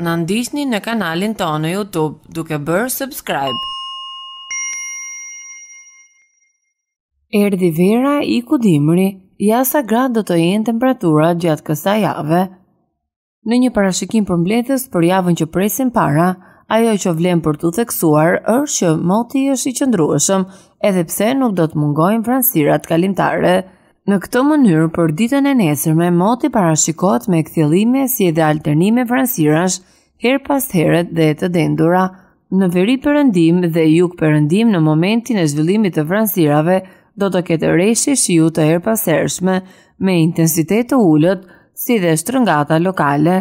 në ndishtni në kanalin të në Youtube duke bërë subscribe. Erdi vera i kudimri, sa grad do të jenë temperatura gjatë kësa jave. Në një parashikim për mbletës për javën që presin para, ajo që vlem për të theksuar është që moti është i qëndrueshëm edhe pse nuk do të mungojnë fransirat kalimtare. Në këtë mënyrë, për ditën e nesërme, moti parashikot me këthjelime si edhe alternime vrënsirash, her pas heret dhe të dendura. Në veri përëndim dhe juk përëndim në momentin e zhvillimit të vrënsirave, do të ketë reshi shiu të her pas hershme, me intensitet të ullët, si dhe shtrëngata lokale.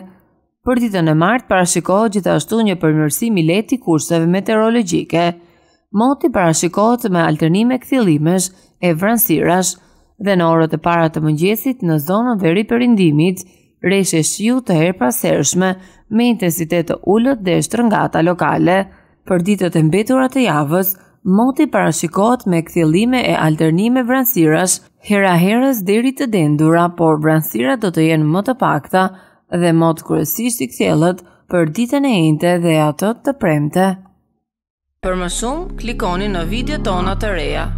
Për ditën e martë, parashikohet gjithashtu një përmërsim i leti kurseve meteorologjike. Moti parashikohet me alternime këthjelimesh e vrënsirash, dhe në orët e para të mëngjesit në zonën veri për reshe shiu të herë pasershme me intensitet të ullët dhe shtërëngata lokale. Për ditët e mbeturat e javës, moti parashikot me këthjelime e alternime vranësirash, hera herës deri të dendura, por vranësirat do të jenë më të pakta dhe mot kërësisht i këthjelët për ditën e jente dhe atot të premte. Për më shumë, klikoni në video tona të reja.